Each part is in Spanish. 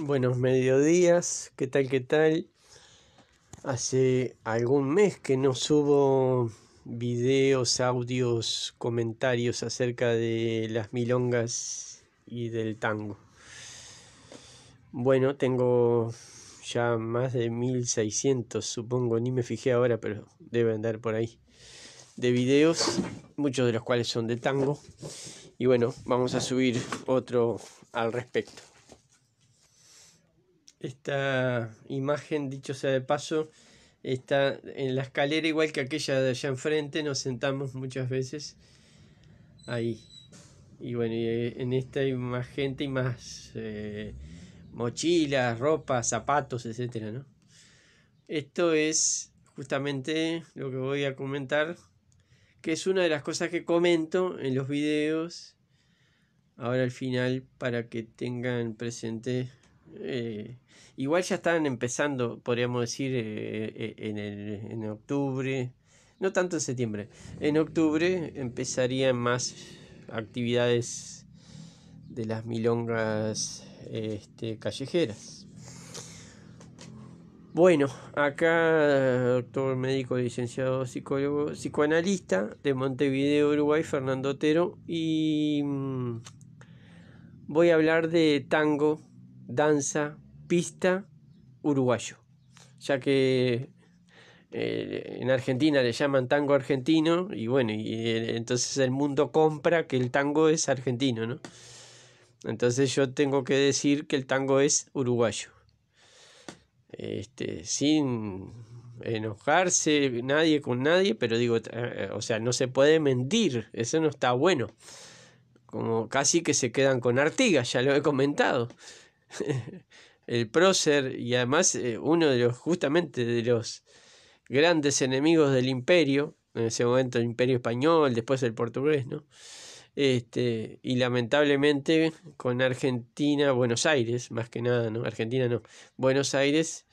Buenos mediodías, ¿qué tal? ¿Qué tal? Hace algún mes que no subo videos, audios, comentarios acerca de las milongas y del tango. Bueno, tengo ya más de 1600, supongo, ni me fijé ahora, pero debe andar por ahí, de videos, muchos de los cuales son de tango. Y bueno, vamos a subir otro al respecto. Esta imagen, dicho sea de paso, está en la escalera igual que aquella de allá enfrente, nos sentamos muchas veces ahí. Y bueno, eh, en esta hay más gente y más eh, mochilas, ropa, zapatos, etcétera, Esto es justamente lo que voy a comentar, que es una de las cosas que comento en los videos, ahora al final, para que tengan presente eh, igual ya están empezando, podríamos decir, eh, eh, en, octubre, no tanto en septiembre, en octubre empezarían más actividades de las milongas este, callejeras. Bueno, acá doctor médico, licenciado psicólogo, psicoanalista de Montevideo, Uruguay, Fernando Otero, y mm, voy a hablar de tango danza, pista, uruguayo. Ya que eh, en Argentina le llaman tango argentino y bueno, y, eh, entonces el mundo compra que el tango es argentino, ¿no? Entonces yo tengo que decir que el tango es uruguayo. Este, sin enojarse nadie con nadie, pero digo, eh, o sea, no se puede mentir, eso no está bueno. Como casi que se quedan con Artigas, ya lo he comentado. el prócer y además eh, uno de los justamente de los grandes enemigos del imperio, en ese momento el imperio español, después el portugués, ¿no? Este, y lamentablemente con Argentina, Buenos Aires, más que nada, ¿no? Argentina no, Buenos Aires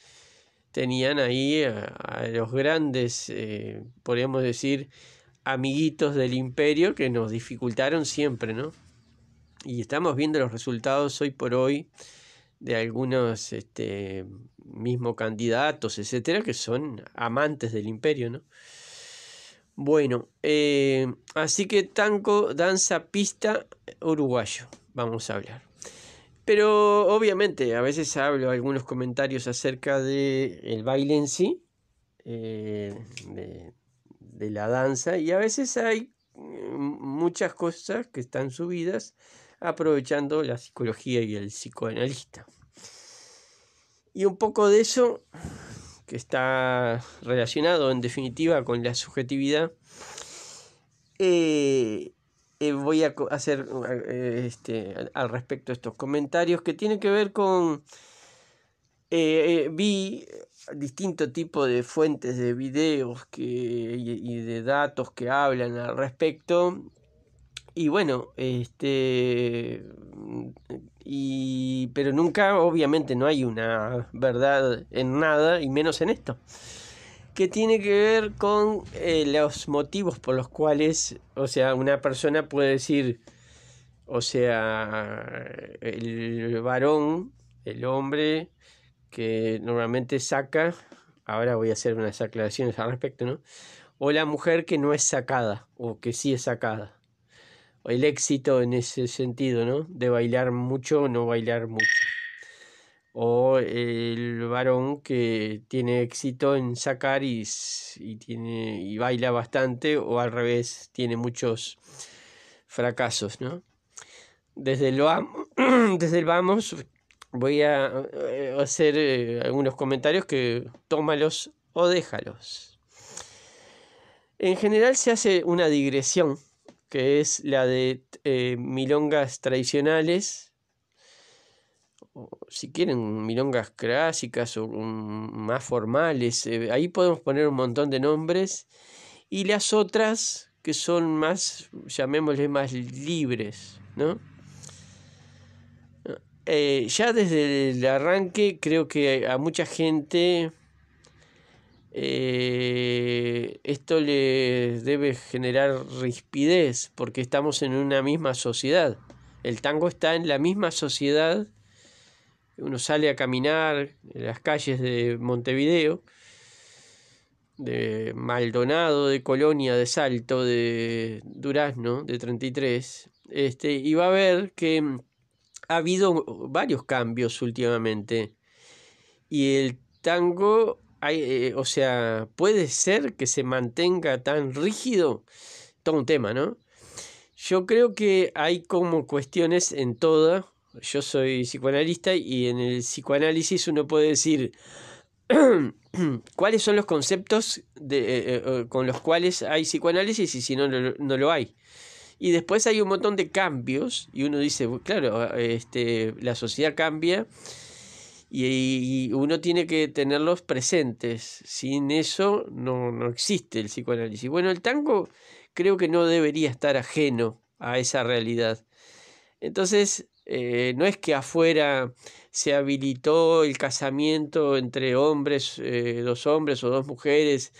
tenían ahí a, los grandes, eh, podríamos decir, amiguitos del imperio que nos dificultaron siempre, ¿no? Y estamos viendo los resultados hoy por hoy de algunos este, mismo candidatos, etcétera, que son amantes del imperio, ¿no? Bueno, eh, así que tango, danza, pista, uruguayo, vamos a hablar. Pero obviamente, a veces hablo algunos comentarios acerca del el baile en sí, eh, de la danza, y a veces hay mm, muchas cosas que están subidas aprovechando la psicología y el psicoanalista. Y un poco de eso, que está relacionado en definitiva con la subjetividad, eh, eh, voy a hacer eh, este, al respecto estos comentarios que tienen que ver con... vi distinto tipo de fuentes de videos y de datos que hablan al respecto y bueno, este mm, pero nunca obviamente no hay una verdad en nada y menos en esto que tiene que ver con eh, los motivos por los cuales, o sea, una persona puede decir, o sea, el varón, el hombre que normalmente saca, ahora voy a hacer unas aclaraciones al respecto, ¿no? O la mujer que no es sacada, o que sí es sacada el éxito en ese sentido, ¿no? De bailar mucho o no bailar mucho. O el varón que tiene éxito en sacar y, tiene, y baila bastante, o al revés, tiene muchos fracasos, ¿no? Desde, lo, desde el vamos voy a eh, hacer eh, algunos comentarios que tómalos o déjalos. En general se hace una digresión que es la de eh, milongas tradicionales, si quieren milongas clásicas o más formales, eh, ahí podemos poner un montón de nombres, y las otras que son más, llamémosle más libres, ¿no? Eh, ya desde el arranque creo que a mucha gente eh, esto le debe generar rispidez porque estamos en una misma sociedad. El tango está en la misma sociedad. Uno sale a caminar en las calles de Montevideo, de Maldonado, de Colonia, de Salto, de Durazno, de 33, este, y va a ver que mm, ha habido varios cambios últimamente. Y el tango eh, o sea, puede ser que se mantenga tan rígido, todo un tema, ¿no? Yo creo que hay como cuestiones en todas. Yo soy psicoanalista y en el psicoanálisis uno puede decir cuáles son los conceptos de, eh, eh, con los cuales hay psicoanálisis y si no, no, lo hay. Y después hay un montón de cambios y uno dice, claro, este, la sociedad cambia y, uno tiene que tenerlos presentes. Sin eso no, existe el psicoanálisis. Bueno, el tango creo que no debería estar ajeno a esa realidad. Entonces, eh, no es que afuera se habilitó el casamiento entre hombres, eh, dos hombres o dos mujeres,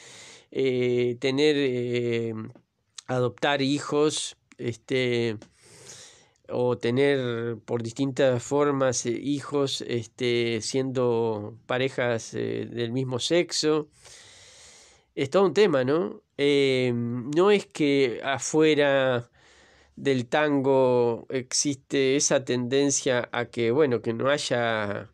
eh, tener, adoptar hijos, este, o tener por distintas formas eh, hijos este, siendo parejas eh, del mismo sexo. Es todo un tema, ¿no? Eh, no es que afuera del tango existe esa tendencia a que, bueno, que no haya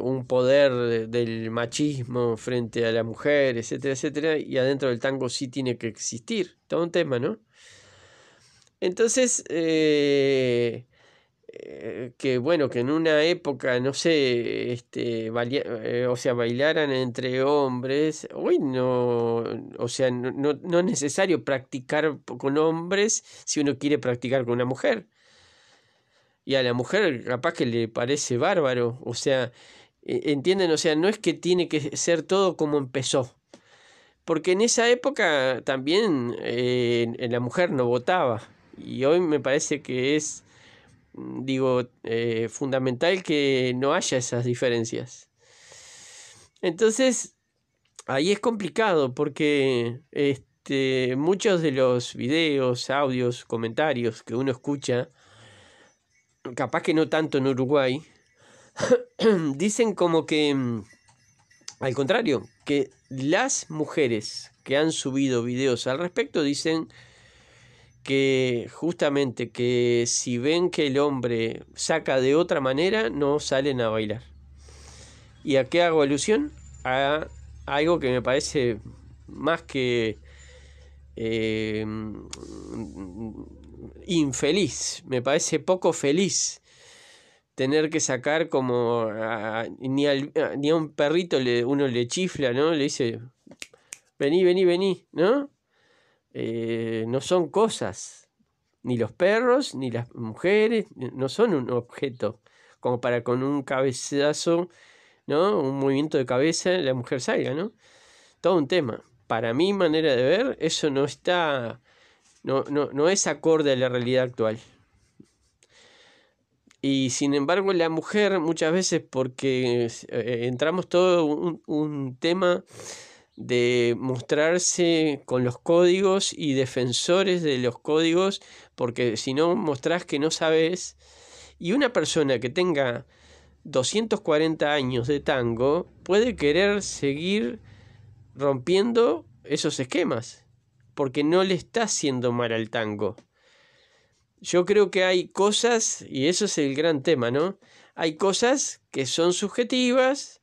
un poder del machismo frente a la mujer, etcétera, etcétera, y adentro del tango sí tiene que existir. Todo un tema, ¿no? Entonces, eh, eh, que bueno, que en una época, no sé, este, eh, o sea, bailaran entre hombres, hoy no, o sea, no, no, es necesario practicar con hombres si uno quiere practicar con una mujer. Y a la mujer capaz que le parece bárbaro, o sea, e, entienden, o sea, no es que tiene que ser todo como empezó. Porque en esa época también la mujer no votaba y hoy me parece que es, mm, digo, eh, fundamental que no haya esas diferencias. Entonces, ahí es complicado porque este, muchos de los videos, audios, comentarios que uno escucha, capaz que no tanto en Uruguay, dicen como que, mm, al contrario, que las mujeres que han subido videos al respecto dicen que justamente que si ven que el hombre saca de otra manera, no salen a bailar. ¿Y a qué hago alusión? A algo que me parece más que eh, infeliz, me parece poco feliz tener que sacar como ni, a, un perrito le, uno le chifla, ¿no? Le dice, vení, vení, vení, ¿no? Eh, no son cosas, ni los perros, ni las mujeres, no son un objeto, como para con un cabezazo, ¿no? Un movimiento de cabeza la mujer salga, ¿no? Todo un tema. Para mi manera de ver, eso no está, no, no, es acorde a la realidad actual. Y sin embargo, la mujer muchas veces, porque eh, entramos todo un, un tema de mostrarse con los códigos y defensores de los códigos, porque si no mostrás que no sabes, y una persona que tenga 240 años de tango puede querer seguir rompiendo esos esquemas, porque no le está haciendo mal al tango. Yo creo que hay cosas, y eso es el gran tema, ¿no? Hay cosas que son subjetivas,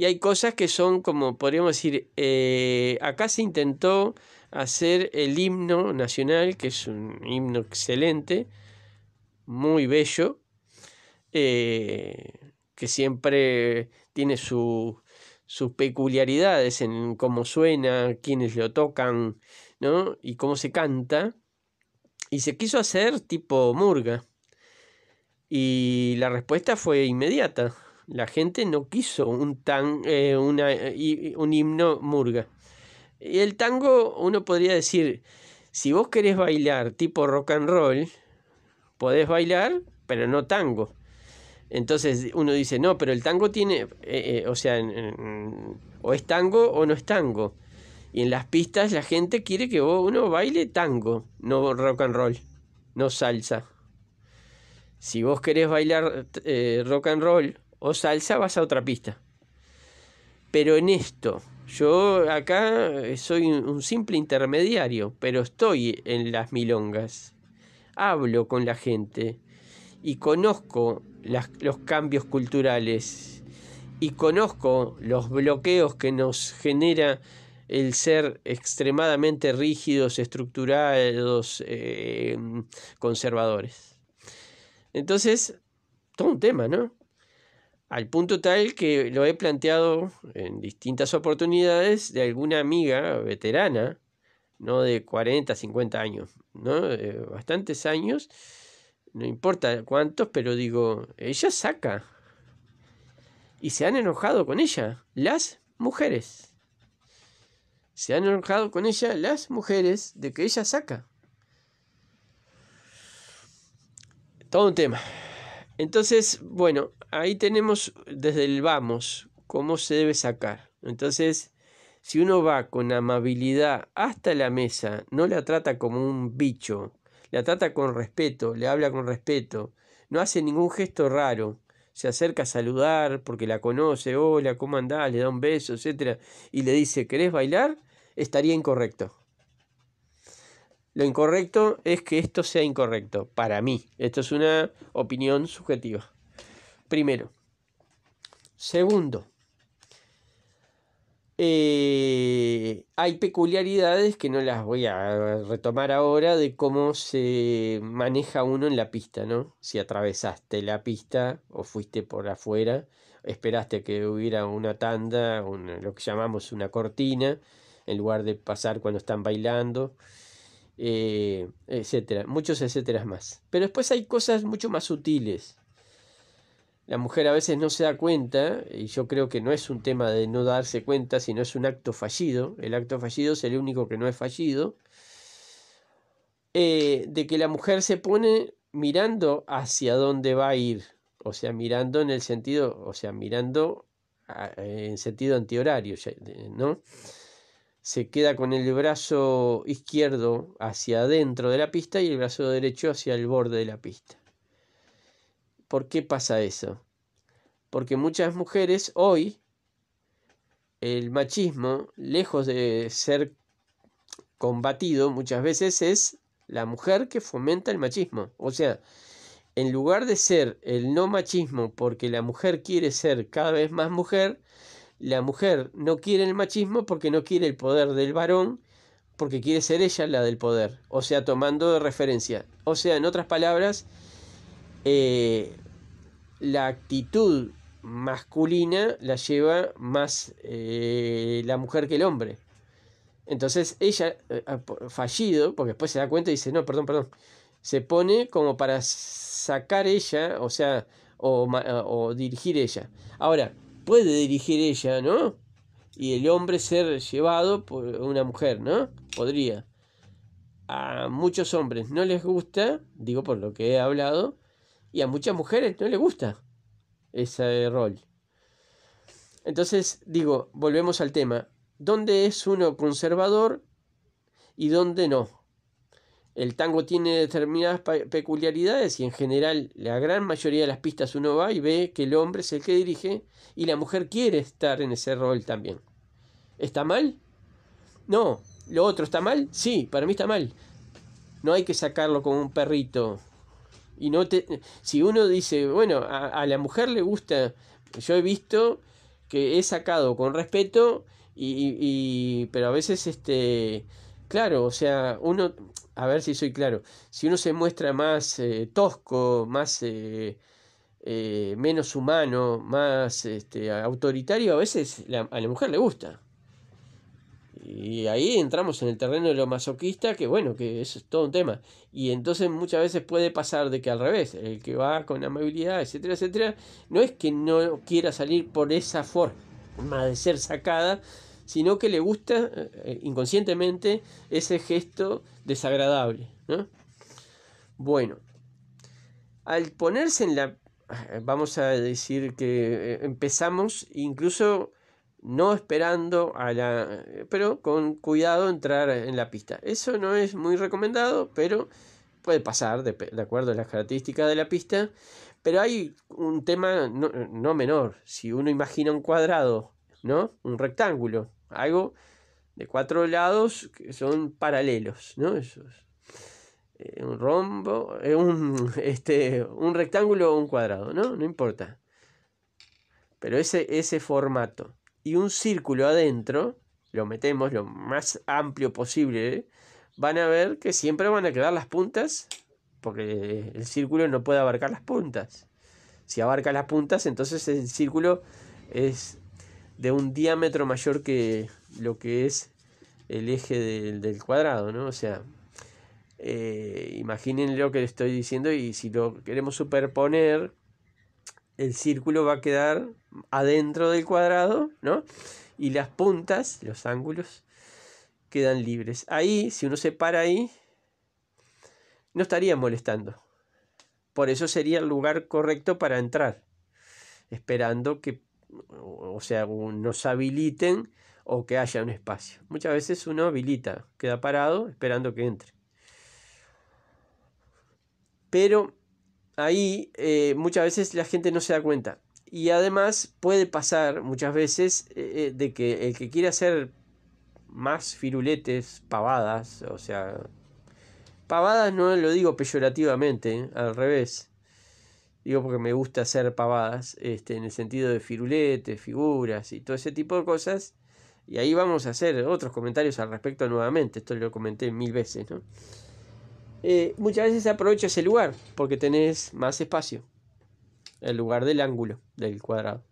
y hay cosas que son como podríamos decir, eh, acá se intentó hacer el himno nacional, que es un himno excelente, muy bello, eh, que siempre tiene sus peculiaridades en cómo suena, quienes lo tocan, ¿no? Y cómo se canta. Y se quiso hacer tipo murga. Y la respuesta fue inmediata. La gente no quiso un, tan, eh, eh, un himno murga. y El tango, uno podría decir, si vos querés bailar tipo rock and roll, podés bailar, pero no tango. Entonces uno dice, no, pero el tango tiene, eh, o sea, o es tango o no es tango. Y en las pistas la gente quiere que uno baile tango, no rock and roll, no salsa. Si vos querés bailar rock and roll o salsa a otra pista. Pero en esto, yo acá soy un simple intermediario, pero estoy en las milongas, hablo con la gente y conozco los cambios culturales y conozco los bloqueos que nos genera el ser extremadamente rígidos, estructurados, eh, conservadores. Entonces, todo un tema, ¿no? Al punto tal que lo he planteado en distintas oportunidades de alguna amiga veterana, no de 40, 50 años, ¿no? Eh, bastantes años, no importa cuántos, pero digo, ella saca. Y se han enojado con ella, las mujeres. Se han enojado con ella las mujeres de que ella saca. Todo un tema. Entonces, bueno, ahí tenemos desde el vamos cómo se debe sacar. Entonces, si uno va con amabilidad hasta la mesa, no la trata como un bicho, la trata con respeto, le habla con respeto, no hace ningún gesto raro, se acerca a saludar porque la conoce, hola, ¿cómo andás? Le da un beso, etcétera, y le dice, ¿querés bailar? Estaría incorrecto. Lo incorrecto es que esto sea incorrecto, para mí. Esto es una opinión subjetiva. Primero. Segundo. Eh, hay peculiaridades que no las voy a retomar ahora de cómo se maneja uno en la pista, ¿no? Si atravesaste la pista o fuiste por afuera, esperaste que hubiera una tanda, lo que llamamos una cortina, en lugar de pasar cuando están bailando, eh, etcétera, muchos etcétera más. Pero después hay cosas mucho más sutiles la mujer a veces no se da cuenta, y yo creo que no es un tema de no darse cuenta, sino es un acto fallido, el acto fallido es el único que no es fallido, eh, de que la mujer se pone mirando hacia dónde va a ir, o sea, mirando en el sentido, o sea, mirando en sentido antihorario, ¿no? Se queda con el brazo izquierdo hacia adentro de la pista y el brazo derecho hacia el borde de la pista. ¿Por qué pasa eso? Porque muchas mujeres hoy el machismo, lejos de ser combatido muchas veces, es la mujer que fomenta el machismo. O sea, en lugar de ser el no machismo porque la mujer quiere ser cada vez más mujer, la mujer no quiere el machismo porque no quiere el poder del varón, porque quiere ser ella la del poder, o sea, tomando de referencia. O sea, en otras palabras, eh, la actitud masculina la lleva más eh, la mujer que el hombre. Entonces ella, eh, ah, fallido, porque después se da cuenta y dice, no, perdón, perdón, se pone como para sacar ella, o sea, o, o dirigir ella. Ahora, puede dirigir ella, ¿no? Y el hombre ser llevado por una mujer, ¿no? Podría. A muchos hombres no les gusta, digo por lo que he hablado, y a muchas mujeres no le gusta ese rol. Entonces, digo, volvemos al tema. ¿Dónde es uno conservador y dónde no? El tango tiene determinadas peculiaridades y en general la gran mayoría de las pistas uno va y ve que el hombre es el que dirige y la mujer quiere estar en ese rol también. ¿Está mal? No. ¿Lo otro está mal? Sí, para mí está mal. No hay que sacarlo con un perrito y no si uno dice, bueno, a, la mujer le gusta, yo he visto que he sacado con respeto y, y, pero a veces este claro o sea uno a ver si soy claro si uno se muestra más eh, tosco más eh, eh, menos humano más este, autoritario a veces a la mujer le gusta y ahí entramos en el terreno de lo masoquista, que bueno, que eso es todo un tema. Y entonces muchas veces puede pasar de que al revés, el que va con amabilidad, etcétera, etcétera, no es que no quiera salir por esa forma de ser sacada, sino que le gusta eh, eh, inconscientemente ese gesto desagradable. Bueno, al ponerse en la... Eh, vamos a decir que empezamos incluso no esperando a la... pero con cuidado entrar en la pista. Eso no es muy recomendado, pero puede pasar de, acuerdo a las características de la pista. Pero hay un tema no, menor. Si uno imagina un cuadrado, ¿no? Un rectángulo, algo de cuatro lados que son paralelos, ¿no? Eh, un rombo, eh, este, un, rectángulo o un cuadrado, ¿no? No importa. Pero ese, ese formato y un círculo adentro, lo metemos lo más amplio posible, van a ver que siempre van a quedar las puntas, porque el círculo no puede abarcar las puntas. Si abarca las puntas, entonces el círculo es de un diámetro mayor que lo que es el eje del, cuadrado, ¿no? O sea, eh, imaginen lo que estoy diciendo y si lo queremos superponer, el círculo va a quedar adentro del cuadrado, ¿no? Y las puntas, los ángulos, quedan libres. Ahí, si uno se para ahí, no estaría molestando. Por eso sería el lugar correcto para entrar, esperando que, o sea, nos habiliten o que haya un espacio. Muchas veces uno habilita, queda parado esperando que entre. Pero ahí eh, muchas veces la gente no se da cuenta. Y además puede pasar muchas veces eh, eh, de que el que quiere hacer más firuletes, pavadas, o sea, pavadas no lo digo peyorativamente, al revés. Digo porque me gusta hacer pavadas, este, en el sentido de firuletes, figuras y todo ese tipo de cosas. Y ahí vamos a hacer otros comentarios al respecto nuevamente. Esto lo comenté mil veces, ¿no? Eh, muchas veces se aprovecha ese lugar porque tenés más espacio. El lugar del ángulo, del cuadrado.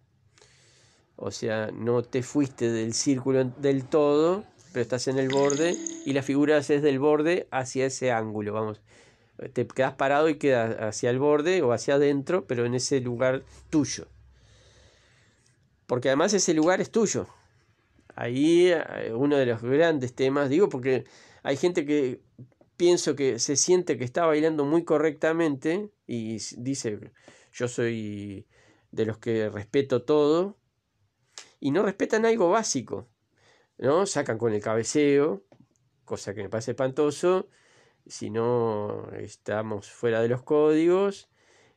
O sea, no te fuiste del círculo del todo, pero estás en el borde y la figura es del borde hacia ese ángulo. Vamos, te quedas parado y quedas hacia el borde o hacia adentro, pero en ese lugar tuyo. Porque además ese lugar es tuyo. Ahí eh, uno de los grandes temas, digo, porque hay gente que pienso que se siente que está bailando muy correctamente y dice, yo soy de los que respeto todo, y no respetan algo básico, ¿no? Sacan con el cabeceo, cosa que me parece espantoso, si no estamos fuera de los códigos,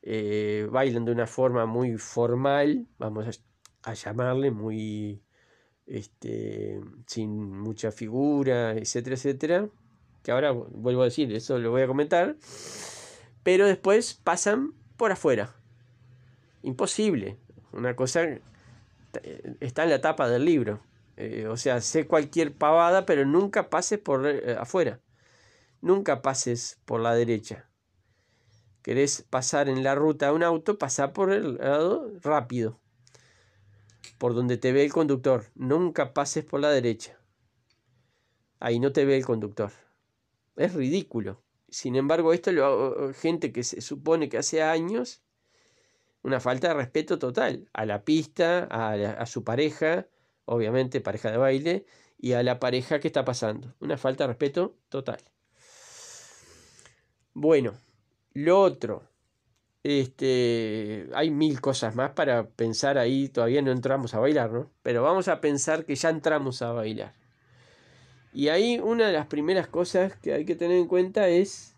eh, bailan de una forma muy formal, vamos a, llamarle, muy, este, sin mucha figura, etcétera, etcétera que ahora vuelvo a decir, eso lo voy a comentar, pero después pasan por afuera. Imposible. Una cosa eh, está en la tapa del libro. Eh, o sea, sé cualquier pavada, pero nunca pases por eh, afuera. Nunca pases por la derecha. Querés pasar en la ruta a un auto, pasa por el lado rápido. Por donde te ve el conductor. Nunca pases por la derecha. Ahí no te ve el conductor. Es ridículo. Sin embargo, esto lo gente que se supone que hace años, una falta de respeto total a la pista, a, su pareja, obviamente pareja de baile, y a la pareja que está pasando. Una falta de respeto total. Bueno, lo otro. Este, hay mil cosas más para pensar ahí, todavía no entramos a bailar, ¿no? Pero vamos a pensar que ya entramos a bailar. Y ahí una de las primeras cosas que hay que tener en cuenta es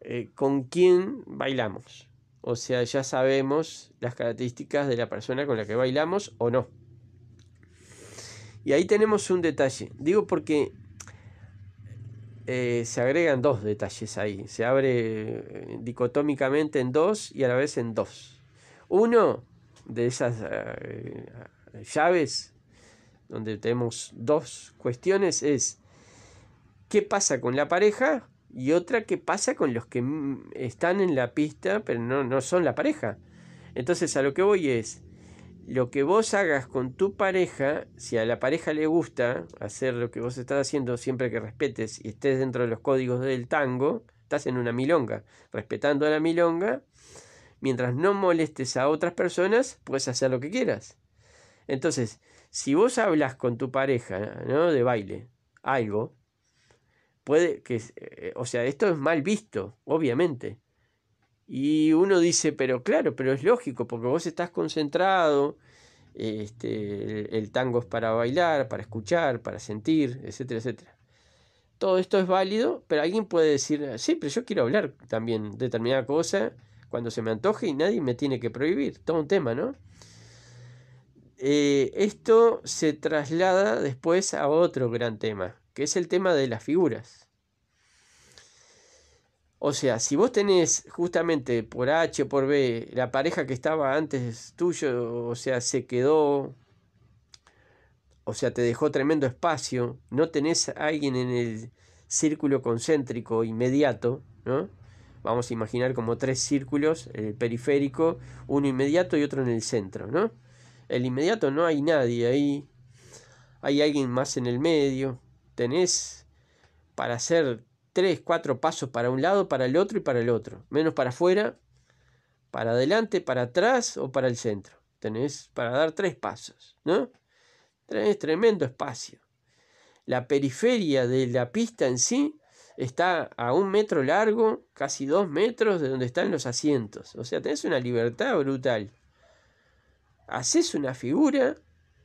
eh, con quién bailamos. O sea, ya sabemos las características de la persona con la que bailamos o no. Y ahí tenemos un detalle. Digo porque eh, se agregan dos detalles ahí. Se abre eh, dicotómicamente en dos y a la vez en dos. Uno de esas llaves donde tenemos dos cuestiones, es qué pasa con la pareja y otra qué pasa con los que están en la pista pero no, son la pareja. Entonces a lo que voy es, lo que vos hagas con tu pareja, si a la pareja le gusta hacer lo que vos estás haciendo siempre que respetes y estés dentro de los códigos del tango, estás en una milonga. Respetando a la milonga, mientras no molestes a otras personas, puedes hacer lo que quieras. Entonces, si vos hablas con tu pareja ¿no? de baile, algo, puede que, eh, o sea, esto es mal visto, obviamente. Y uno dice, pero claro, pero es lógico, porque vos estás concentrado, este, el, tango es para bailar, para escuchar, para sentir, etcétera, etcétera. Todo esto es válido, pero alguien puede decir, sí, pero yo quiero hablar también determinada cosa cuando se me antoje y nadie me tiene que prohibir. Todo un tema, ¿no? Eh, esto se traslada después a otro gran tema, que es el tema de las figuras. O sea, si vos tenés justamente por H o por B la pareja que estaba antes tuyo, o sea, se quedó, o sea, te dejó tremendo espacio, no tenés a alguien en el círculo concéntrico inmediato, ¿no? Vamos a imaginar como tres círculos, el periférico, uno inmediato y otro en el centro, ¿no? el inmediato no hay nadie ahí. Hay alguien más en el medio. Tenés para hacer tres, cuatro pasos para un lado, para el otro y para el otro. Menos para afuera, para adelante, para atrás o para el centro. Tenés para dar tres pasos, ¿no? Tenés tremendo espacio. La periferia de la pista en sí está a un metro largo, casi dos metros de donde están los asientos. O sea, tenés una libertad brutal haces una figura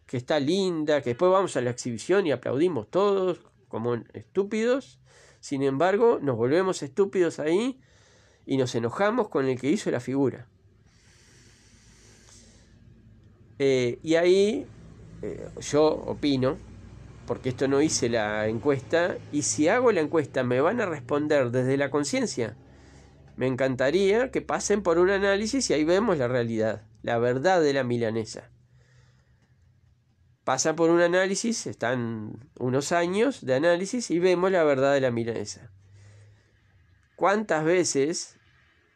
que está linda, que después vamos a la exhibición y aplaudimos todos como estúpidos. Sin embargo, nos volvemos estúpidos ahí y nos enojamos con el que hizo la figura. Eh, y ahí eh, yo opino, porque esto no hice la encuesta, y si hago la encuesta me van a responder desde la conciencia. Me encantaría que pasen por un análisis y ahí vemos la realidad la verdad de la milanesa. Pasa por un análisis, están unos años de análisis y vemos la verdad de la milanesa. ¿Cuántas veces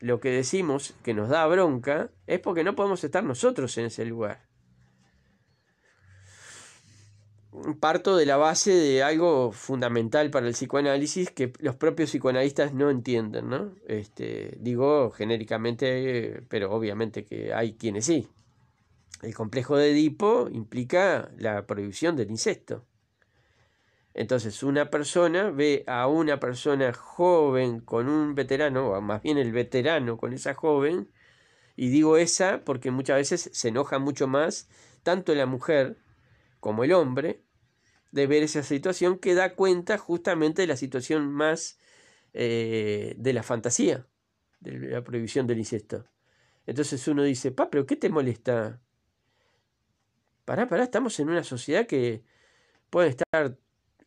lo que decimos que nos da bronca es porque no podemos estar nosotros en ese lugar? parto de la base de algo fundamental para el psicoanálisis que los propios psicoanalistas no entienden, ¿no? Este, digo genéricamente, pero obviamente que hay quienes sí. El complejo de Edipo implica la prohibición del incesto. Entonces, una persona ve a una persona joven con un veterano, o más bien el veterano con esa joven, y digo esa porque muchas veces se enoja mucho más tanto la mujer como el hombre de ver esa situación que da cuenta justamente de la situación más eh, de la fantasía, de la prohibición del incesto. Entonces uno dice, pa, pero ¿qué te molesta? Pará, pará, estamos en una sociedad que pueden estar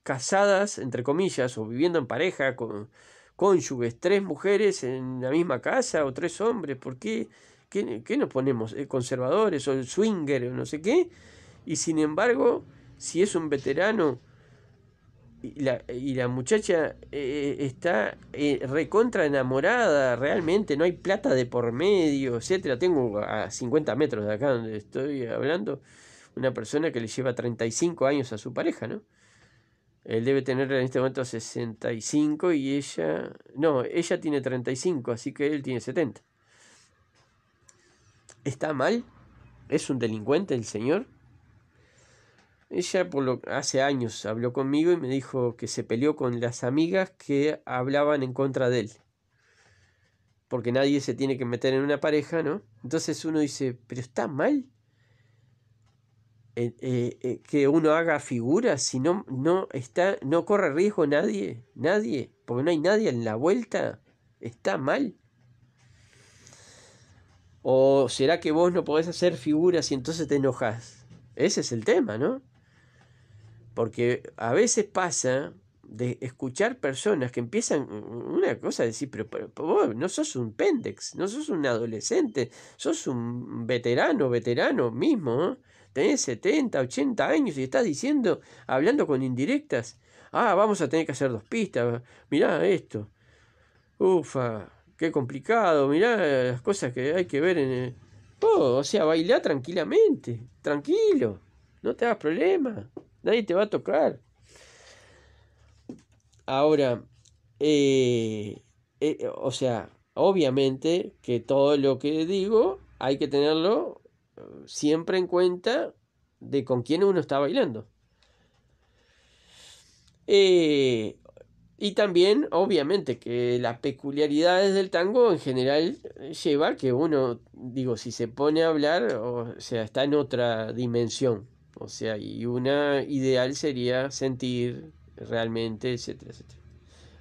casadas, entre comillas, o viviendo en pareja con cónyuges, tres mujeres en la misma casa o tres hombres, ¿por qué? ¿Qué, qué nos ponemos? Eh, ¿Conservadores o swinger o no sé qué? Y sin embargo, si es un veterano y la, y la muchacha eh, eh, está eh, recontra enamorada, realmente no hay plata de por medio, etcétera. Tengo a 50 metros de acá donde estoy hablando una persona que le lleva 35 años a su pareja, ¿no? Él debe tener en este momento 65 y ella. No, ella tiene 35, así que él tiene 70. ¿Está mal? ¿Es un delincuente el señor? Ella por lo, hace años habló conmigo y me dijo que se peleó con las amigas que hablaban en contra de él. Porque nadie se tiene que meter en una pareja, ¿no? Entonces uno dice, pero está mal eh, eh, eh, que uno haga figuras si no, no, está, no corre riesgo nadie, nadie, porque no hay nadie en la vuelta. Está mal. ¿O será que vos no podés hacer figuras y entonces te enojas? Ese es el tema, ¿no? Porque a veces pasa de escuchar personas que empiezan una cosa a decir, pero, vos no sos un pendex, no sos un adolescente, sos un veterano, veterano mismo, tenés 70, 80 años y estás diciendo, hablando con indirectas, ah, vamos a tener que hacer dos pistas, mirá esto, ufa, qué complicado, mirá las cosas que hay que ver en... El... o sea, bailá tranquilamente, tranquilo, no te hagas problema. Nadie te va a tocar. Ahora, eh, eh, o sea, obviamente que todo lo que digo hay que tenerlo eh, siempre en cuenta de con quién uno está bailando. y también, obviamente, que las peculiaridades del tango en general lleva que uno, digo, si se pone a hablar, o sea, está en otra dimensión. O sea, y una ideal sería sentir realmente, etcétera, etcétera.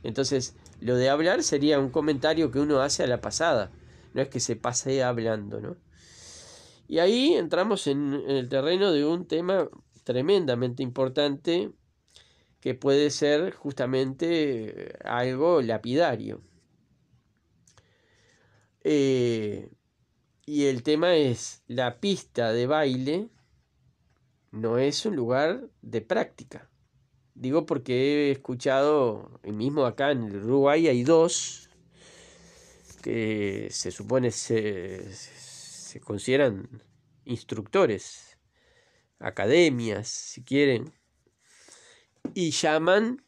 Entonces, lo de hablar sería un comentario que uno hace a la pasada, no es que se pase hablando, ¿no? Y ahí entramos en, el terreno de un tema tremendamente importante que puede ser justamente eh, algo lapidario. Eh, y el tema es la pista de baile no es un lugar de práctica. Digo porque he escuchado, el mismo acá en el Uruguay hay dos que se supone se, se consideran instructores, academias, si quieren, y llaman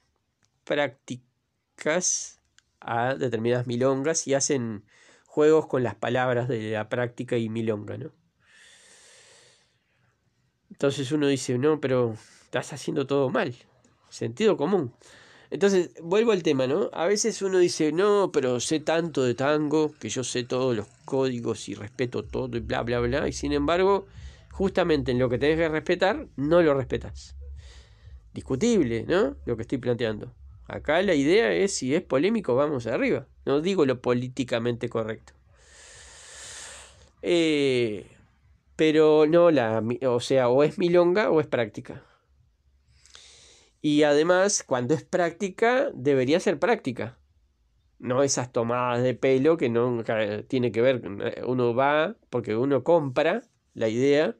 prácticas a determinadas milongas y hacen juegos con las palabras de la práctica y milonga, ¿no? Entonces uno dice, no, pero estás haciendo todo mal. Sentido común. Entonces, vuelvo al tema, ¿no? A veces uno dice, no, pero sé tanto de tango, que yo sé todos los códigos y respeto todo y bla, bla, bla. Y sin embargo, justamente en lo que tenés que respetar, no lo respetas. Discutible, ¿no? Lo que estoy planteando. Acá la idea es, si es polémico, vamos arriba. No digo lo políticamente correcto. Eh, pero no, la, o sea, o es milonga o es práctica. Y además, cuando es práctica, debería ser práctica. No esas tomadas de pelo que no tiene que ver. Uno va porque uno compra la idea.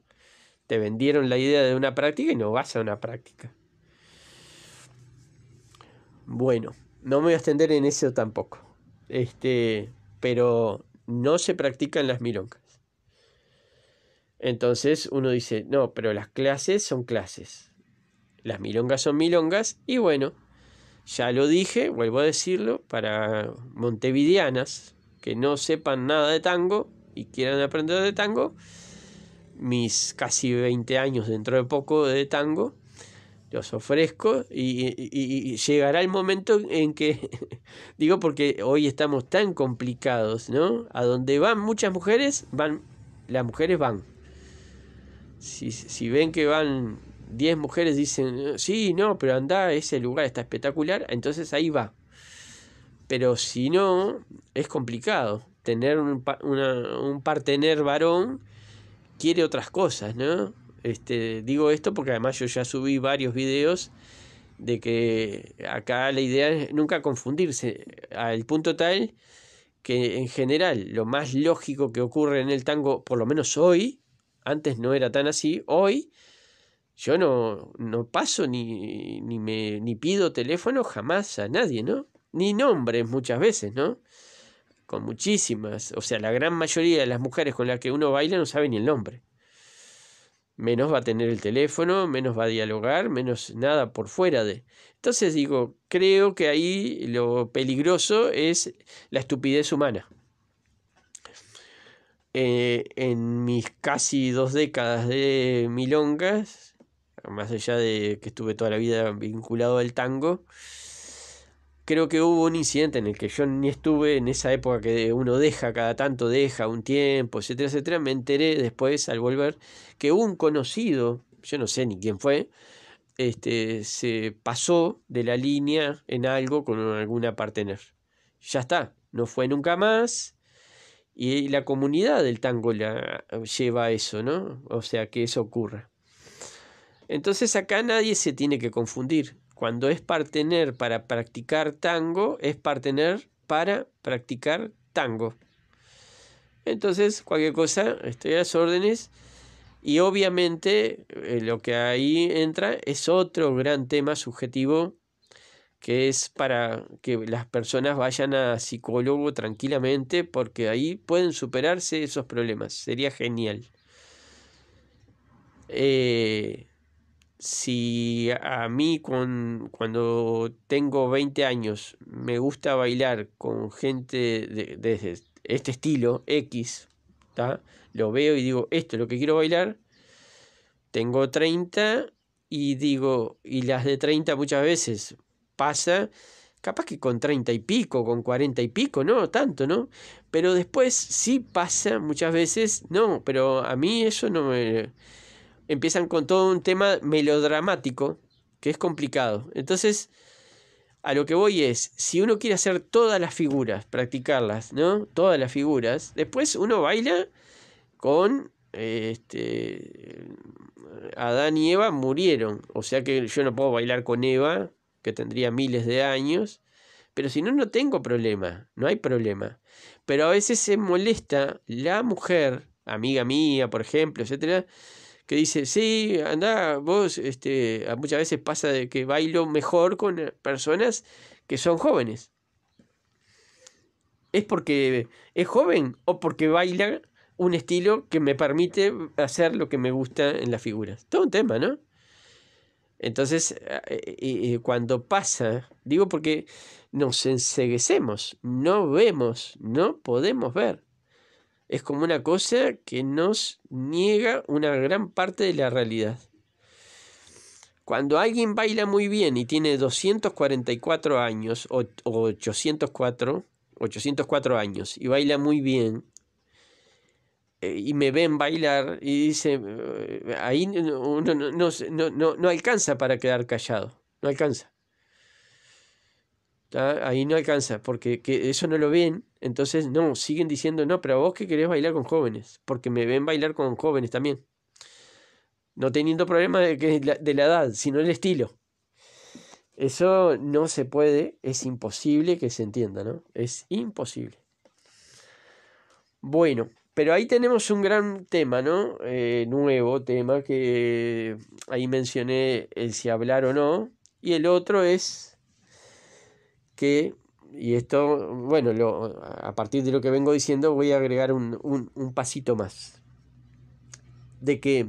Te vendieron la idea de una práctica y no vas a una práctica. Bueno, no me voy a extender en eso tampoco. Este, pero no se practican las milongas. Entonces uno dice, no, pero las clases son clases. Las milongas son milongas y bueno, ya lo dije, vuelvo a decirlo, para montevidianas que no sepan nada de tango y quieran aprender de tango, mis casi 20 años dentro de poco de tango, los ofrezco y, llegará el momento en que, digo porque hoy estamos tan complicados, ¿no? A donde van muchas mujeres, van, las mujeres van. Si, ven que van 10 mujeres, dicen, eh, sí, no, pero anda, ese lugar está espectacular, entonces ahí va. Pero si no, es complicado. Tener un, una, un partener varón quiere otras cosas, ¿no? Este, digo esto porque además yo ya subí varios videos de que acá la idea es nunca confundirse, al punto tal que en general lo más lógico que ocurre en el tango, por lo menos hoy, antes no era tan así, hoy yo no, paso ni, ni, me, ni pido teléfono jamás a nadie, ¿no? Ni nombres muchas veces, ¿no? Con muchísimas, o sea, la gran mayoría de las mujeres con las que uno baila no sabe ni el nombre. Menos va a tener el teléfono, menos va a dialogar, menos nada por fuera de. Entonces digo, creo que ahí lo peligroso es la estupidez humana. Eh, en mis casi dos décadas de milongas, más allá de que estuve toda la vida vinculado al tango, creo que hubo un incidente en el que yo ni estuve en esa época que uno deja cada tanto, deja un tiempo, etcétera, etcétera. Me enteré después al volver que un conocido, yo no sé ni quién fue, este, se pasó de la línea en algo con algún partener. Ya está, no fue nunca más. Y la comunidad del tango la eh, lleva eso, ¿no? O sea, que eso ocurra. Entonces acá nadie se tiene que confundir. Cuando es partener para practicar tango, es partener para practicar tango. Entonces, cualquier cosa, estoy a las órdenes. Y obviamente eh, lo que ahí entra es otro gran tema subjetivo que es para que las personas vayan a psicólogo tranquilamente porque ahí pueden superarse esos problemas. Sería genial. Eh, si a mí con, cuando tengo 20 años me gusta bailar con gente de, este estilo X, lo veo y digo, esto es lo que quiero bailar, tengo 30 y digo, y las de 30 muchas veces pasa, capaz que con treinta y pico, con cuarenta y pico, no, tanto, ¿no? Pero después sí pasa muchas veces, no, pero a mí eso no me... Empiezan con todo un tema melodramático, que es complicado. Entonces, a lo que voy es, si uno quiere hacer todas las figuras, practicarlas, ¿no? Todas las figuras, después uno baila con este Adán y Eva murieron, o sea que yo no puedo bailar con Eva que tendría miles de años, pero si no, no tengo problema, no hay problema. Pero a veces se molesta la mujer, amiga mía, por ejemplo, etcétera, que dice, sí, anda, vos, este, muchas veces pasa de que bailo mejor con eh, personas que son jóvenes. ¿Es porque es joven o porque baila un estilo que me permite hacer lo que me gusta en las figuras? Todo un tema, ¿no? Entonces, ah, eh, cuando pasa, digo porque nos enseguecemos, no vemos, no podemos ver. Es como una cosa que nos niega una gran parte de la realidad. Cuando alguien baila muy bien y tiene 244 años o 804, 804 años y baila muy bien, eh, y me ven bailar y dice, eh, ahí no, no, alcanza para quedar callado, no alcanza. Ahí no alcanza, porque eso no lo ven, entonces no, siguen diciendo, no, pero vos que querés bailar con jóvenes, porque me ven bailar con jóvenes también. No teniendo problema de, la edad, sino el estilo. Eso no se puede, es imposible que se entienda, ¿no? Es imposible. Bueno, pero ahí tenemos un gran tema, ¿no? Eh, nuevo tema que ahí mencioné el si hablar o no. Y el otro es que, y esto, bueno, lo, a partir de lo que vengo diciendo voy a agregar un, pasito más. De que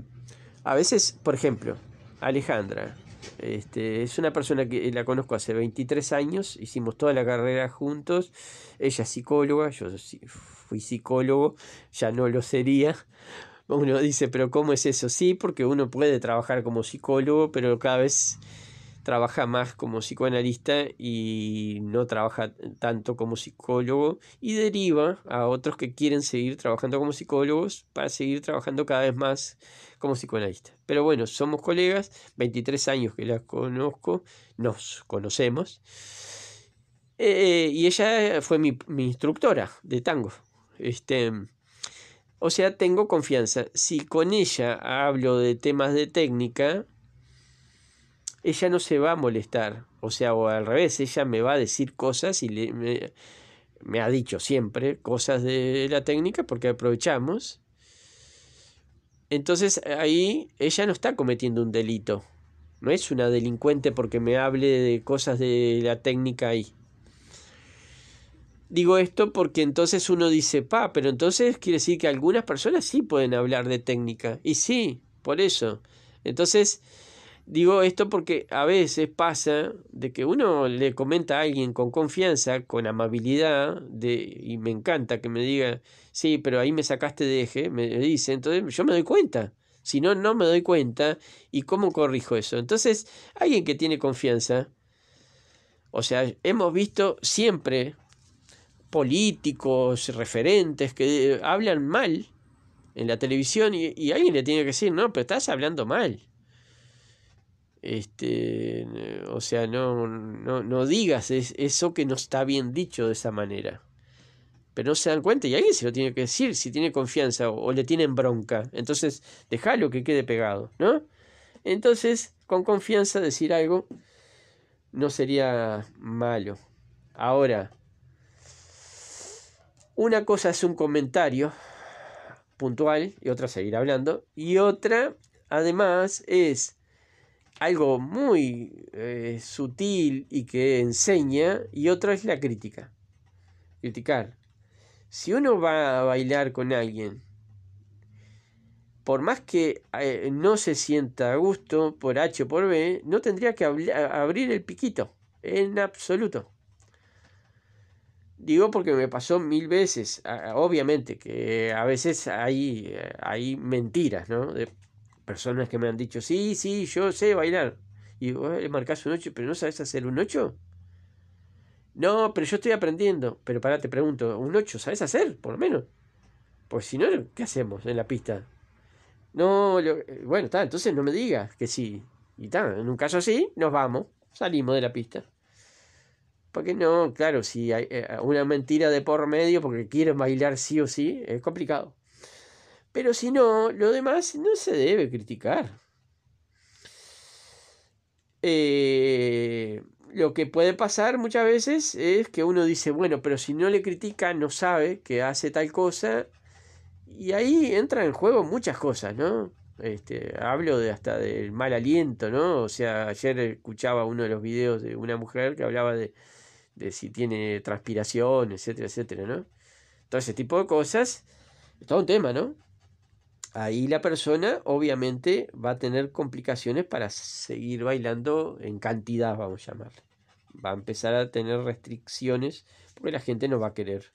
a veces, por ejemplo, Alejandra, este, es una persona que la conozco hace 23 años, hicimos toda la carrera juntos, ella es psicóloga, yo soy fui psicólogo, ya no lo sería. Uno dice, pero ¿cómo es eso? Sí, porque uno puede trabajar como psicólogo, pero cada vez trabaja más como psicoanalista y no trabaja tanto como psicólogo y deriva a otros que quieren seguir trabajando como psicólogos para seguir trabajando cada vez más como psicoanalista. Pero bueno, somos colegas, 23 años que la conozco, nos conocemos. Eh, y ella fue mi, instructora de tango. Este, o sea, tengo confianza. Si con ella hablo de temas de técnica, ella no se va a molestar. O sea, o al revés, ella me va a decir cosas y le, me, me, ha dicho siempre cosas de la técnica porque aprovechamos. Entonces ahí ella no está cometiendo un delito. No es una delincuente porque me hable de cosas de la técnica ahí. Digo esto porque entonces uno dice, pa, pero entonces quiere decir que algunas personas sí pueden hablar de técnica. Y sí, por eso. Entonces, digo esto porque a veces pasa de que uno le comenta a alguien con confianza, con amabilidad, de, y me encanta que me diga, sí, pero ahí me sacaste de eje, me dice, entonces yo me doy cuenta. Si no, no me doy cuenta. ¿Y cómo corrijo eso? Entonces, alguien que tiene confianza, o sea, hemos visto siempre políticos, referentes que eh, hablan mal en la televisión y, alguien le tiene que decir, no, pero estás hablando mal. Este, eh, o sea, no, no, digas eso que no está bien dicho de esa manera. Pero no se dan cuenta y alguien se lo tiene que decir si tiene confianza o, le tienen bronca. Entonces, déjalo que quede pegado, ¿no? Entonces, con confianza decir algo no sería malo. Ahora, una cosa es un comentario puntual y otra seguir hablando. Y otra, además, es algo muy eh, sutil y que enseña. Y otra es la crítica. Criticar. Si uno va a bailar con alguien, por más que eh, no se sienta a gusto por H o por B, no tendría que abrir el piquito. En absoluto. Digo porque me pasó mil veces, obviamente, que a veces hay, eh, hay mentiras, ¿no? De personas que me han dicho, sí, sí, yo sé bailar. Y vos le un 8, pero no sabes hacer un 8. No, pero yo estoy aprendiendo. Pero pará, te pregunto, ¿un 8 sabes hacer? Por lo menos. Pues si no, ¿qué hacemos en la pista? No, eh, bueno, está, entonces no me digas que sí. Y tal en un caso así, nos vamos, salimos de la pista. ¿Por no? Claro, si hay eh, eh, una mentira de por medio porque quiere bailar sí o sí, es complicado. Pero si no, lo demás no se debe criticar. Eh, lo que puede pasar muchas veces es que uno dice, bueno, pero si no le critica, no sabe que hace tal cosa. Y ahí entran en juego muchas cosas, ¿no? Este, hablo de hasta del mal aliento, ¿no? O sea, ayer escuchaba uno de los videos de una mujer que hablaba de, de si tiene transpiración, etcétera, etcétera, ¿no? Todo ese tipo de cosas, es todo un tema, ¿no? Ahí la persona obviamente va a tener complicaciones para seguir bailando en cantidad, vamos a llamarle. Va a empezar a tener restricciones porque la gente no va a querer.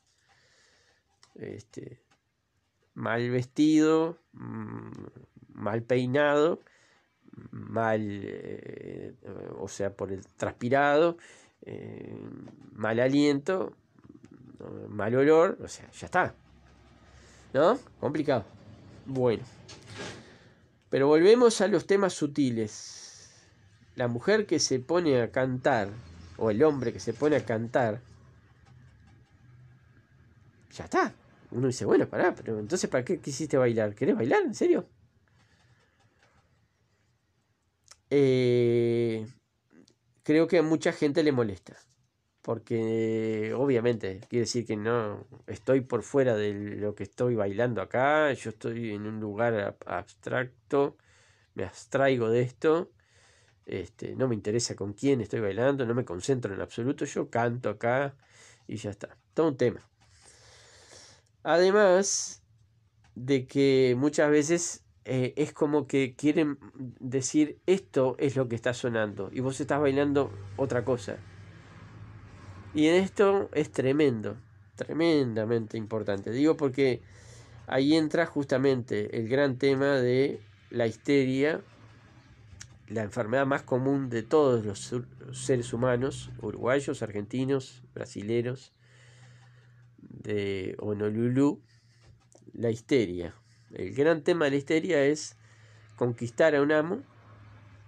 Este, mal vestido, mm, mal peinado, mal, eh, o sea, por el transpirado, eh, mal aliento, mal olor, o sea, ya está. ¿No? Complicado. Bueno. Pero volvemos a los temas sutiles. La mujer que se pone a cantar, o el hombre que se pone a cantar, ya está. Uno dice, bueno, pará, pero entonces ¿para qué quisiste bailar? ¿Querés bailar? ¿En serio? Eh, creo que a mucha gente le molesta. Porque obviamente quiere decir que no estoy por fuera de lo que estoy bailando acá, yo estoy en un lugar abstracto, me abstraigo de esto, este, no me interesa con quién estoy bailando, no me concentro en absoluto, yo canto acá y ya está, todo un tema. Además de que muchas veces eh, es como que quieren decir esto es lo que está sonando y vos estás bailando otra cosa. Y en esto es tremendo, tremendamente importante. Digo porque ahí entra justamente el gran tema de la histeria, la enfermedad más común de todos los seres humanos, uruguayos, argentinos, brasileros, de Honolulu, la histeria. El gran tema de la histeria es conquistar a un amo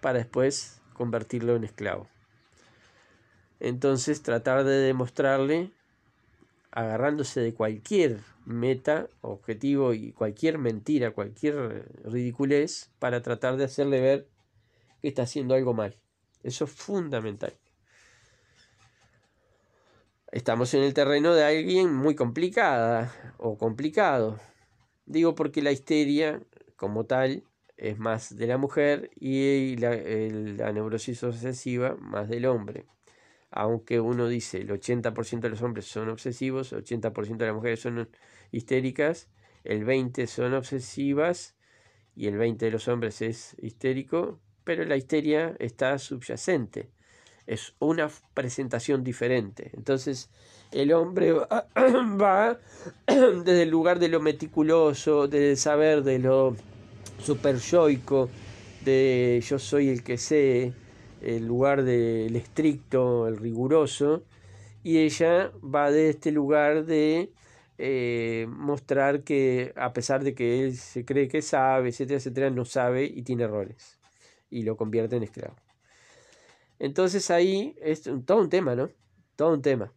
para después convertirlo en esclavo. Entonces tratar de demostrarle, agarrándose de cualquier meta, objetivo y cualquier mentira, cualquier ridiculez, para tratar de hacerle ver que está haciendo algo mal. Eso es fundamental. Estamos en el terreno de alguien muy complicada o complicado, Digo porque la histeria como tal es más de la mujer y la, neurosis obsesiva más del hombre. Aunque uno dice el 80% de los hombres son obsesivos, el 80% de las mujeres son histéricas, el 20% son obsesivas y el 20% de los hombres es histérico, pero la histeria está subyacente. Es una presentación diferente. Entonces, el hombre va, desde el lugar de lo meticuloso, del saber, de lo yoico. de yo soy el que sé, el lugar del estricto, el riguroso, y ella va de este lugar de eh, mostrar que a pesar de que él se cree que sabe, etcétera, etcétera, no sabe y tiene errores, y lo convierte en esclavo. Entonces ahí es todo un tema, ¿no? Todo un tema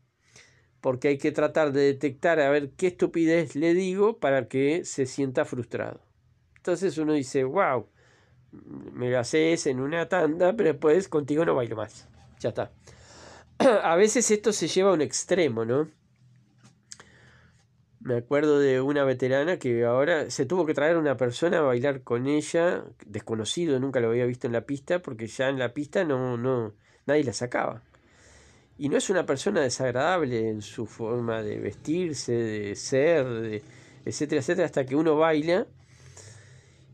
porque hay que tratar de detectar a ver qué estupidez le digo para que se sienta frustrado. Entonces uno dice, wow, me lo haces en una tanda, pero después contigo no bailo más. Ya está. A veces esto se lleva a un extremo, ¿no? Me acuerdo de una veterana que ahora se tuvo que traer a una persona a bailar con ella, desconocido, nunca lo había visto en la pista, porque ya en la pista no, no, nadie la sacaba. Y no es una persona desagradable en su forma de vestirse, de ser, etcétera, etcétera, hasta que uno baila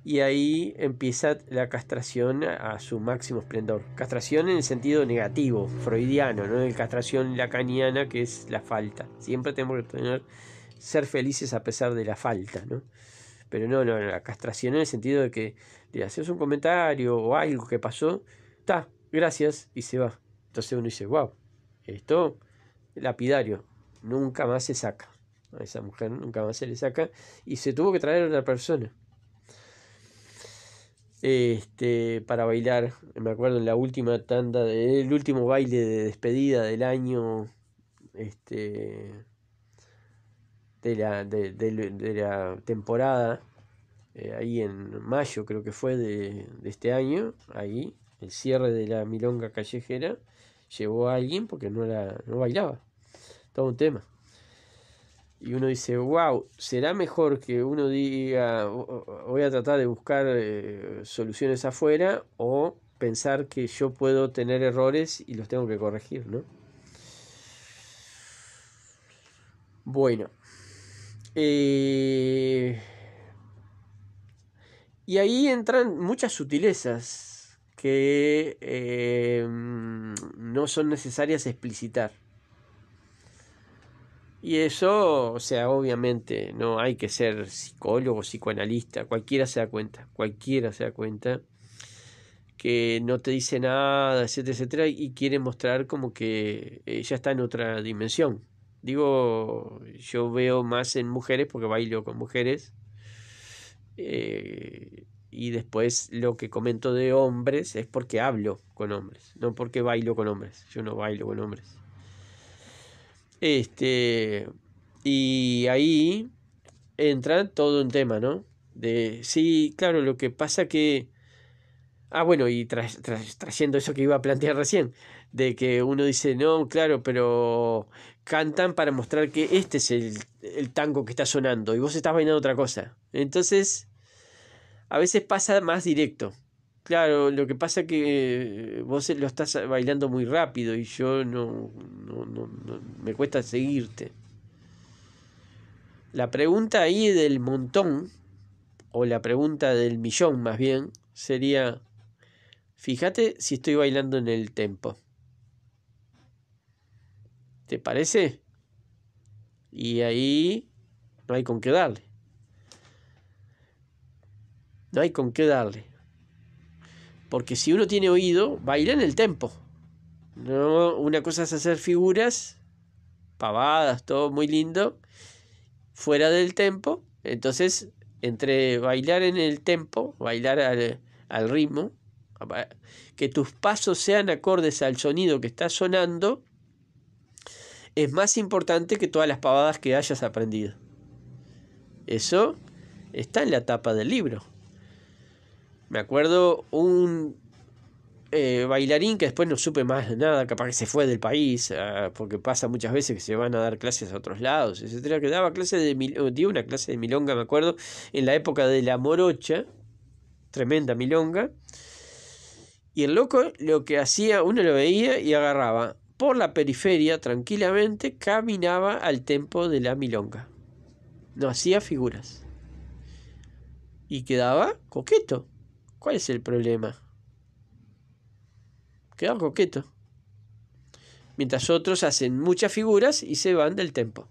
y ahí empieza la castración a su máximo esplendor. Castración en el sentido negativo, freudiano, no en castración lacaniana que es la falta. Siempre tenemos que tener, ser felices a pesar de la falta, ¿no? Pero no, no, la castración en el sentido de que le haces un comentario o algo que pasó, está gracias, y se va. Entonces uno dice, wow, esto, lapidario, nunca más se saca. A esa mujer nunca más se le saca. Y se tuvo que traer a otra persona. Este, para bailar, me acuerdo en la última tanda, del último baile de despedida del año, este, de, la, temporada, eh, ahí en mayo creo que fue de, de este año, ahí, el cierre de la milonga callejera, llevó a alguien porque no, era no bailaba. Todo un tema. Y uno dice, wow, será mejor que uno diga, voy a tratar de buscar eh, soluciones afuera o pensar que yo puedo tener errores y los tengo que corregir, ¿no? Bueno. Eh, y ahí entran muchas sutilezas que eh, no son necesarias explicitar. Y eso, o sea, obviamente no hay que ser psicólogo, psicoanalista, cualquiera se da cuenta, cualquiera se da cuenta que no te dice nada, etcétera, etcétera, y quiere mostrar como que eh, ya está en otra dimensión. Digo, yo veo más en mujeres porque bailo con mujeres. Eh, y después lo que comento de hombres es porque hablo con hombres, no porque bailo con hombres. Yo no bailo con hombres. Este, y ahí entra todo un tema, ¿no? De, sí, claro, lo que pasa que... Ah, bueno, y trayendo eso que iba a plantear recién, de que uno dice, no, claro, pero cantan para mostrar que este es el, el tango que está sonando y vos estás bailando otra cosa. Entonces, a veces pasa más directo. Claro, lo que pasa es que eh, vos lo estás bailando muy rápido y yo no, me cuesta seguirte. La pregunta ahí del montón, o la pregunta del millón más bien, sería, fíjate si estoy bailando en el tempo. ¿Te parece? Y ahí no hay con qué darle. No hay con qué darle. Porque si uno tiene oído, baila en el tempo. No, una cosa es hacer figuras, pavadas, todo muy lindo, fuera del tempo. Entonces, entre bailar en el tempo, bailar al, ritmo, que tus pasos sean acordes al sonido que está sonando, es más importante que todas las pavadas que hayas aprendido. Eso está en la tapa del libro. Me acuerdo un eh, bailarín que después no supe más nada, capaz que se fue del país, ah, porque pasa muchas veces que se van a dar clases a otros lados, etcétera, que daba clases de dio una clase de milonga, me acuerdo, en la época de la morocha, tremenda milonga. Y el loco lo que hacía, uno lo veía y agarraba por la periferia tranquilamente, caminaba al tempo de la milonga. No hacía figuras. Y quedaba coqueto. ¿Cuál es el problema? Queda coqueto. Mientras otros hacen muchas figuras y se van del tempo.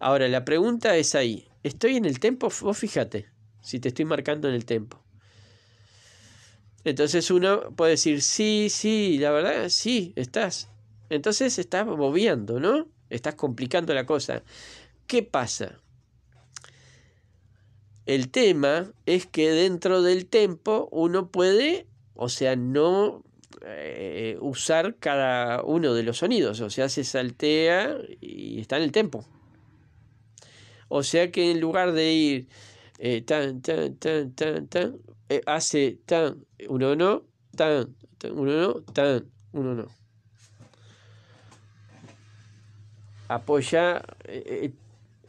Ahora, la pregunta es ahí. ¿Estoy en el tempo? Vos fíjate si te estoy marcando en el tempo. Entonces uno puede decir, sí, sí, la verdad, sí, estás. Entonces estás moviendo, ¿no? Estás complicando la cosa. ¿Qué pasa? El tema es que dentro del tempo uno puede, o sea, no eh, usar cada uno de los sonidos, o sea, se saltea y está en el tempo. O sea que en lugar de ir eh, tan, tan, tan, tan, tan, eh, hace tan, uno no, tan, uno no, tan, uno no. Apoya,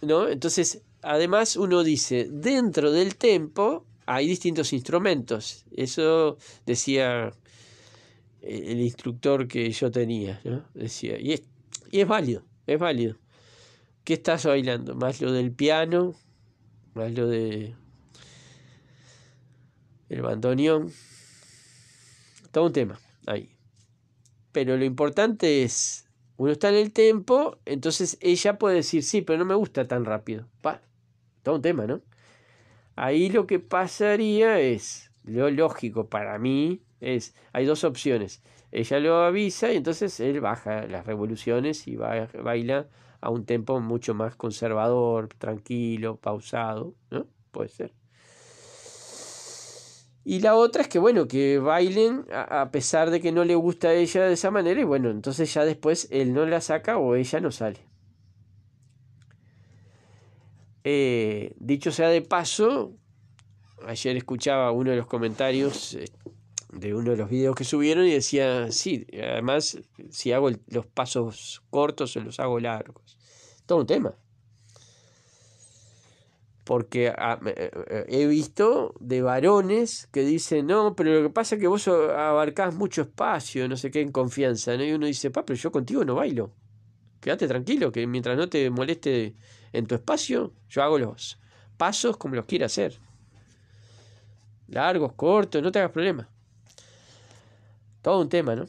¿no? Entonces además uno dice, dentro del tempo hay distintos instrumentos. Eso decía eh, el instructor que yo tenía, Decía, y es, válido, es válido. ¿Qué estás bailando? Más lo del piano, más lo de el bandoneón. Todo un tema ahí. Pero lo importante es uno está en el tempo, entonces ella puede decir, sí, pero no me gusta tan rápido. Pa, todo un tema, ¿no? Ahí lo que pasaría es, lo lógico para mí es, hay dos opciones. Ella lo avisa y entonces él baja las revoluciones y va, baila a un tempo mucho más conservador, tranquilo, pausado, ¿no? Puede ser. Y la otra es que, bueno, que bailen a, pesar de que no le gusta a ella de esa manera y bueno, entonces ya después él no la saca o ella no sale. Eh, dicho sea de paso, ayer escuchaba uno de los comentarios eh, de uno de los videos que subieron y decía, sí, además si hago los pasos cortos o los hago largos. Todo un tema. Porque ah, eh, he visto de varones que dicen, no, pero lo que pasa es que vos abarcás mucho espacio, no sé qué, en confianza. ¿no? Y uno dice, pa, pero yo contigo no bailo. Quédate tranquilo, que mientras no te moleste en tu espacio, yo hago los pasos como los quiera hacer. Largos, cortos, no te hagas problema. Todo un tema, ¿no?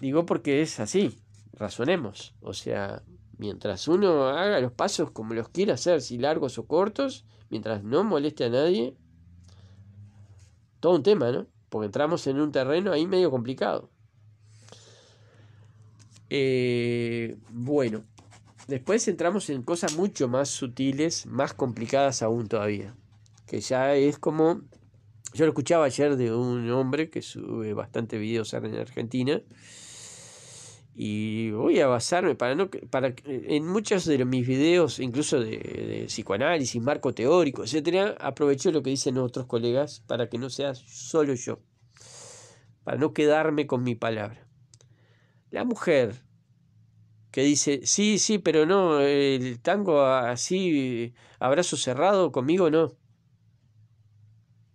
Digo porque es así, razonemos. O sea, mientras uno haga los pasos como los quiera hacer, si largos o cortos, mientras no moleste a nadie, todo un tema, ¿no? Porque entramos en un terreno ahí medio complicado. Eh, bueno, Después entramos en cosas mucho más sutiles, más complicadas aún todavía, que ya es como, yo lo escuchaba ayer de un hombre que sube bastante videos en Argentina, y voy a basarme para no para en muchos de mis videos incluso de, psicoanálisis marco teórico etcétera aprovecho lo que dicen otros colegas para que no sea solo yo para no quedarme con mi palabra la mujer que dice, sí, sí, pero no, el tango así, abrazo cerrado, conmigo no.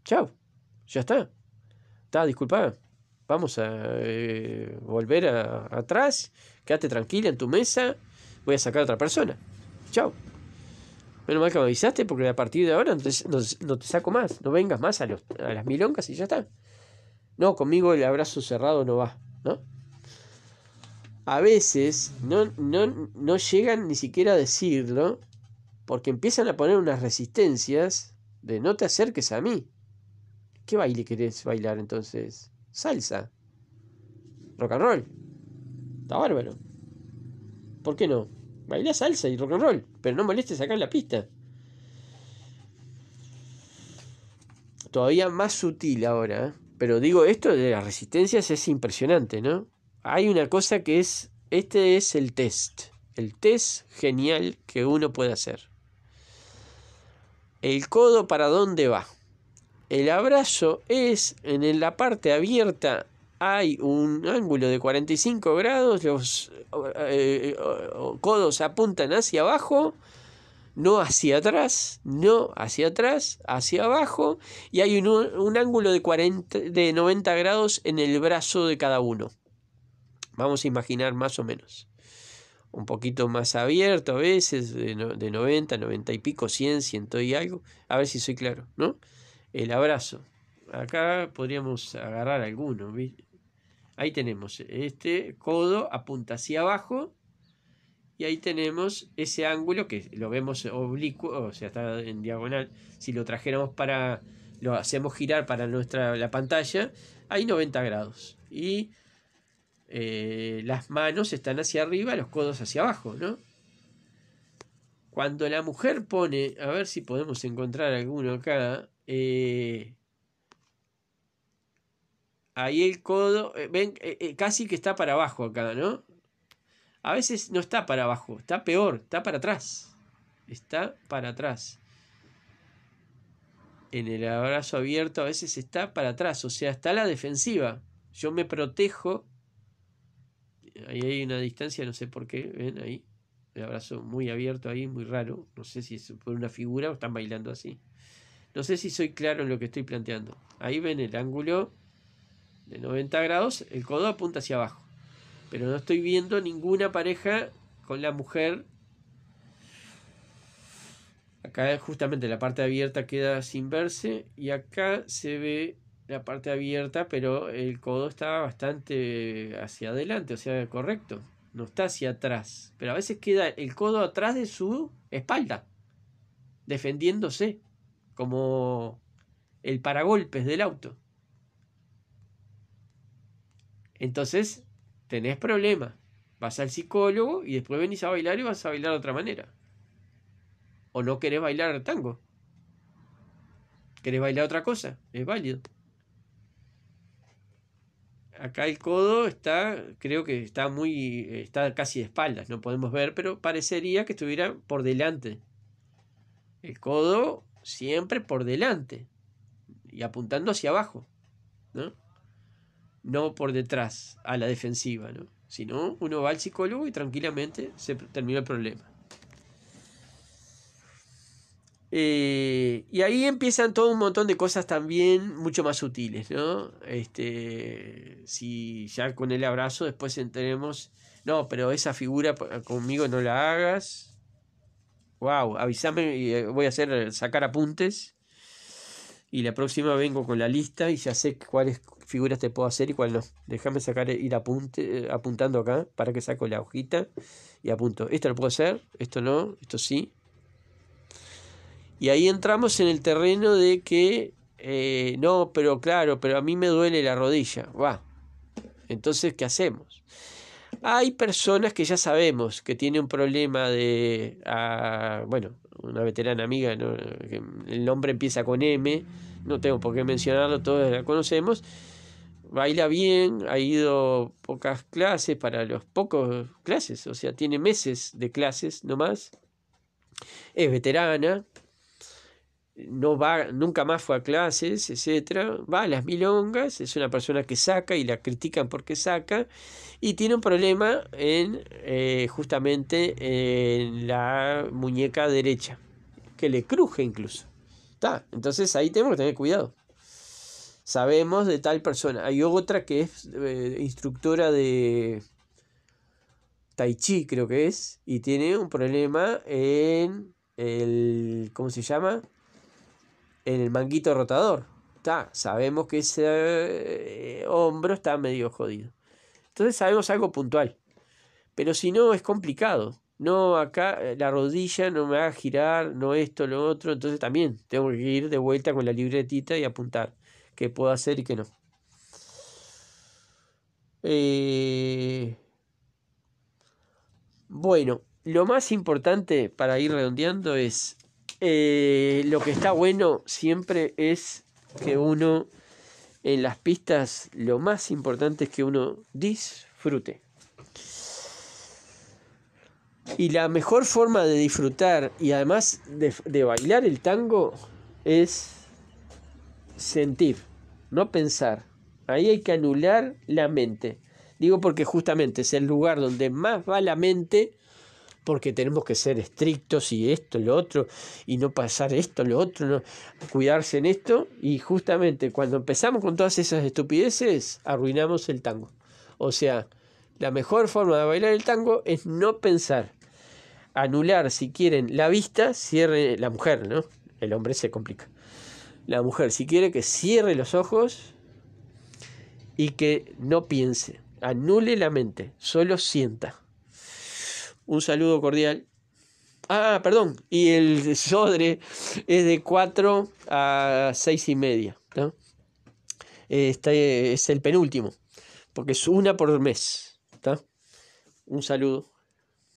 Chao, ya está. Está, disculpa, vamos a eh, volver atrás, quédate tranquila en tu mesa, voy a sacar a otra persona. Chao. Menos mal que me avisaste porque a partir de ahora no te, te saco más, no vengas más a, los, a las milongas y ya está. No, conmigo el abrazo cerrado no va, ¿no? a veces no, no, llegan ni siquiera a decirlo porque empiezan a poner unas resistencias de no te acerques a mí. ¿Qué baile querés bailar entonces? Salsa. Rock and roll. Está bárbaro. ¿Por qué no? Baila salsa y rock and roll, pero no molestes sacar la pista. Todavía más sutil ahora, pero digo, esto de las resistencias es impresionante, ¿no? hay una cosa que es, este es el test, el test genial que uno puede hacer. El codo para dónde va. El abrazo es en la parte abierta hay un ángulo de 45 grados, los eh, eh, codos apuntan hacia abajo, no hacia atrás, no hacia atrás, hacia abajo, y hay un, ángulo de, de 90 grados en el brazo de cada uno. Vamos a imaginar más o menos. Un poquito más abierto a veces, de, 90, 90 y pico, 100, 100 y algo. A ver si soy claro, ¿no? El abrazo. Acá podríamos agarrar alguno. Ahí tenemos este codo apunta hacia abajo. Y ahí tenemos ese ángulo que lo vemos oblicuo, o sea, está en diagonal. Si lo trajéramos para, lo hacemos girar para nuestra, la pantalla, hay 90 grados. Y eh, las manos están hacia arriba, los codos hacia abajo, ¿no? Cuando la mujer pone, a ver si podemos encontrar alguno acá, eh, ahí el codo, eh, ven, casi que está para abajo acá, ¿no? A veces no está para abajo, está peor, está para atrás, está para atrás. En el abrazo abierto a veces está para atrás, o sea, está la defensiva. Yo me protejo ahí hay una distancia, no sé por qué, ven ahí, el abrazo muy abierto ahí, muy raro, no sé si es por una figura o están bailando así. No sé si soy claro en lo que estoy planteando. Ahí ven el ángulo de 90 grados, el codo apunta hacia abajo, pero no estoy viendo ninguna pareja con la mujer. Acá justamente la parte abierta queda sin verse y acá se ve la parte abierta, pero el codo está bastante hacia adelante, o sea, correcto. No está hacia atrás. Pero a veces queda el codo atrás de su espalda, defendiéndose, como el paragolpes del auto. Entonces, tenés problema. Vas al psicólogo y después venís a bailar y vas a bailar de otra manera. O no querés bailar tango. ¿Querés bailar otra cosa? Es válido acá el codo está, creo que está muy, está casi de espaldas, no podemos ver, pero parecería que estuviera por delante. El codo siempre por delante y apuntando hacia abajo, ¿no? No por detrás, a la defensiva, ¿no? Si no, uno va al psicólogo y tranquilamente se termina el problema. Eh, y ahí empiezan todo un montón de cosas también mucho más sutiles, ¿no? Este, si ya con el abrazo después entremos, no, pero esa figura conmigo no la hagas. Wow, avísame y eh, voy a hacer sacar apuntes. Y la próxima vengo con la lista y ya sé cuáles figuras te puedo hacer y cuáles no. Déjame sacar, eh, ir apunte, apuntando acá para que saco la hojita y apunto. Esto lo puedo hacer, esto no, esto sí, y ahí entramos en el terreno de que, eh, no, pero claro, pero a mí me duele la rodilla. Va. Entonces, ¿qué hacemos? Hay personas que ya sabemos que tiene un problema de, ah, bueno, una veterana amiga, el nombre empieza con M, no tengo por qué mencionarlo, todos la conocemos, baila bien, ha ido pocas clases, para los pocos clases, o sea, tiene meses de clases nomás, es veterana, no va, nunca más fue a clases, etcétera, va a las milongas, es una persona que saca y la critican porque saca, y tiene un problema en eh, justamente en la muñeca derecha, que le cruje incluso. Está, entonces ahí tenemos que tener cuidado. Sabemos de tal persona. Hay otra que es eh, instructora de Tai Chi, creo que es, y tiene un problema en el, ¿cómo se llama? En el manguito rotador. Está, sabemos que ese eh, hombro está medio jodido. Entonces sabemos algo puntual. Pero si no, es complicado. No, acá eh, la rodilla no me va a girar, no esto, lo otro. Entonces también tengo que ir de vuelta con la libretita y apuntar qué puedo hacer y qué no. Eh, bueno, lo más importante para ir redondeando es eh, lo que está bueno siempre es que uno en las pistas lo más importante es que uno disfrute. Y la mejor forma de disfrutar y además de bailar el tango es sentir, no pensar. Ahí hay que anular la mente. Digo porque justamente es el lugar donde más va la mente porque tenemos que ser estrictos y esto, lo otro, y no pasar esto, lo otro, cuidarse en esto. Y justamente cuando empezamos con todas esas estupideces, arruinamos el tango. O sea, la mejor forma de bailar el tango es no pensar. Anular, si quieren, la vista, cierre la mujer, ¿no? El hombre se complica. La mujer, si quiere, que cierre los ojos y que no piense. Anule la mente, solo sienta. Un saludo cordial. Ah, perdón. Y el Sodre es de 4 a 6 y media. Este es el penúltimo. Porque es una por mes. Un saludo.